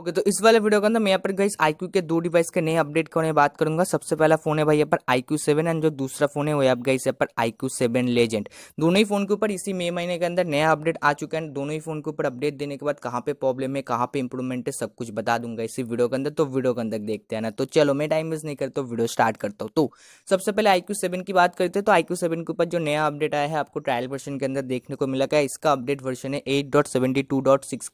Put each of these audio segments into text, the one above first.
okay तो इस वाले वीडियो के अंदर मैं यहाँ पर गई आई के दो डिवाइस के नए अपडेट करने बात करूंगा सबसे पहला फोन है भाई यहाँ पर आई क्यू सेवन एंड जो दूसरा फोन है वो आप गई पर आई क्यू सेवन लेजेंड दोनों ही फोन के ऊपर इसी मई महीने के अंदर नया अपडेट आ चुका है दोनों ही फोन के ऊपर अपडेट देने के बाद कहाँ पे प्रॉब्लम है कहाँ पे इंप्रूवमेंट है सब कुछ बता दूंगा इसी वीडियो के अंदर तो वीडियो के अंदर देखते हैं ना तो चलो मैं टाइम वेस्ट नहीं करता वीडियो स्टार्ट करता हूँ तो सबसे पहले आई सेवन की बात करते हैं तो आई सेवन के ऊपर जो नया अपडेट आया है आपको ट्रायल वर्षन के अंदर देखने को मिला है इसका अपडेट वर्षन है एट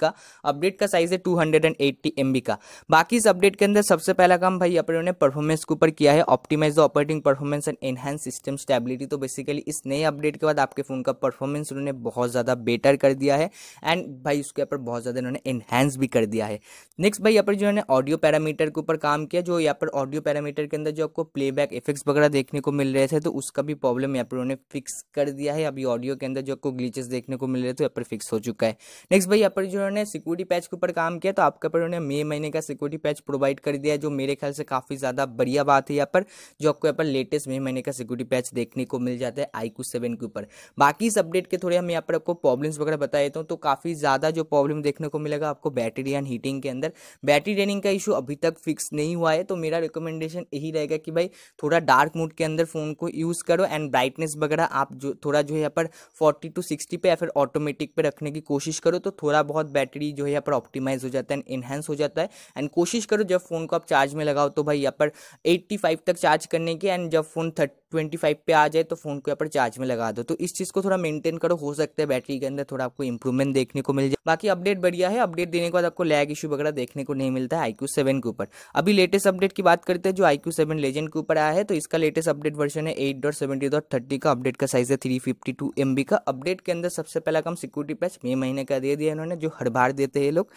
का अपडेट का साइज है two hundred and eighty M का बाकी इस अपडेट के अंदर सबसे पहला काम भाई अपने उन्होंने परफॉर्मेंस के ऊपर किया है optimize the operating performance and enhance system stability तो बेसिकली इस नए अपडेट के बाद आपके फ़ोन का परफॉर्मेंस उन्होंने बहुत ज़्यादा बेटर कर दिया है एंड भाई उसके ऊपर बहुत ज़्यादा इन्होंने इन्हेंस भी कर दिया है नेक्स्ट भाई यहाँ पर जिन्होंने ऑडियो पैरामीटर के ऊपर काम किया जो यहाँ पर ऑडियो पैरामीटर के अंदर जो आपको प्लेबैक इफेक्ट्स वगैरह देखने को मिल रहे थे तो उसका भी प्रॉब्लम यहाँ पर उन्होंने फिक्स कर दिया है अभी ऑडियो के अंदर जो आपको ग्लीचेस देखने को मिल रहे थे तो यहाँ पर फिक्स हो चुका है नेक्स्ट भाई यहाँ पर जिन्होंने सिक्योरिटी पैच के ऊपर काम किया तो आपके ऊपर उन्होंने मई महीने का सिक्योरिटी पैच प्रोवाइड कर दिया है जो मेरे ख्याल से काफ़ी ज़्यादा बढ़िया बात है यहाँ पर जो आपको यहाँ पर लेटेस्ट मई महीने का सिक्योरिटी पैच देखने को मिल जाता है आई सेवन के ऊपर बाकी इस अपडेट के थोड़े हम यहाँ पर आपको प्रॉब्लम्स वगैरह बता देता हूँ तो काफ़ी ज़्यादा जो प्रॉब्लम देखने को मिलेगा आपको बैटरी एंड हीटिंग के अंदर बैटरी ड्रेनिंग का इशू अभी तक फिक्स नहीं हुआ है तो मेरा रिकमेंडेशन यही रहेगा कि भाई थोड़ा डार्क मूड के अंदर फ़ोन को यूज़ करो एंड ब्राइटनेस वगैरह आप जो थोड़ा जो है यहाँ पर फोर्टी टू सिक्सटी पे या फिर ऑटोमेटिक पे रखने की कोशिश करो तो थोड़ा बहुत बैटरी जो है यहाँ पर ऑप्टिमाइज हो जाता है एंड इन्हेंस हो जाता है एंड कोशिश करो जब फ़ोन को आप चार्ज में लगाओ तो भाई यहाँ पर एट्टी फाइव तक चार्ज करने की एंड जब फ़ोन थर्टी ट्वेंटी फाइव पर आ जाए तो फ़ोन को यहाँ पर चार्ज में लगा दो तो इस चीज़ को थोड़ा मेंटेन करो हो सकता है बैटरी के अंदर थोड़ा आपको इंप्रूवमेंट देखने को मिल जाए बाकी अपडेट बढ़िया है अपडेट देने के बाद आपको लैग इशू वगैरह देखने को नहीं मिलता है आईक्यू सेवन के ऊपर अभी लेटेस्ट अपडेट की बात करते हैं जो आईक्यू सेवन लेजेंड के ऊपर आया है तो इसका लेटेस्ट अपडेट वर्जन है eight dot seventy dot thirty का अपडेट का साइज है three fifty two M B का अपडेट के अंदर सबसे पहला कम सिक्योरिटी पैच मे महीने का दे दिया इन्होंने जो हर बार देते हैं लोग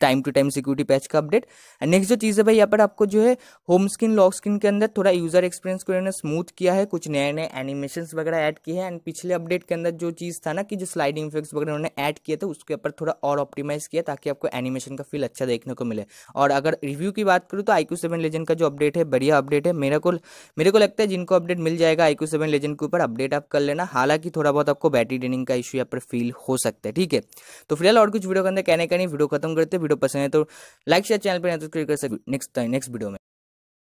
time to time security patch का अपडेट नेक्स्ट जो चीज़ है भाई यहाँ पर आपको जो है होम स्क्रीन लॉक स्क्रीन के अंदर थोड़ा यूजर एक्सपीरियंस को इन्होंने स्मूथ किया है कुछ नए नए एनिमेशन वगैरह ऐड किए हैं एंड पिछले अपडेट के अंदर जो चीज़ था ना कि जो स्लाइडिंग इफेक्ट्स वगैरह उन्होंने ऐड किया था उसके ऊपर थोड़ा और ऑप्टिमाइज किया ताकि आपको एनिमेशन का फील अच्छा देखने को मिले और अगर रिव्यू की बात करूँ तो आई क्यू सेवन लेजेंड का जो अपडेट है बढ़िया अपडेट है मेरे को मेरे को लगता है जिनको अपडेट मिल जाएगा आई क्यू सेवन लेजेंड के ऊपर अपडेट आप कर लेना हालांकि थोड़ा बहुत आपको बैटरी ड्रेनिंग का इशू यहाँ पर फील हो सकता है ठीक है तो फिलहाल और कुछ वीडियो के अंदर कहने का नहीं वीडियो खत्म करते वीडियो पसंद है तो तो लाइक शेयर चैनल पर नेक्स्ट नेक्स्ट वीडियो में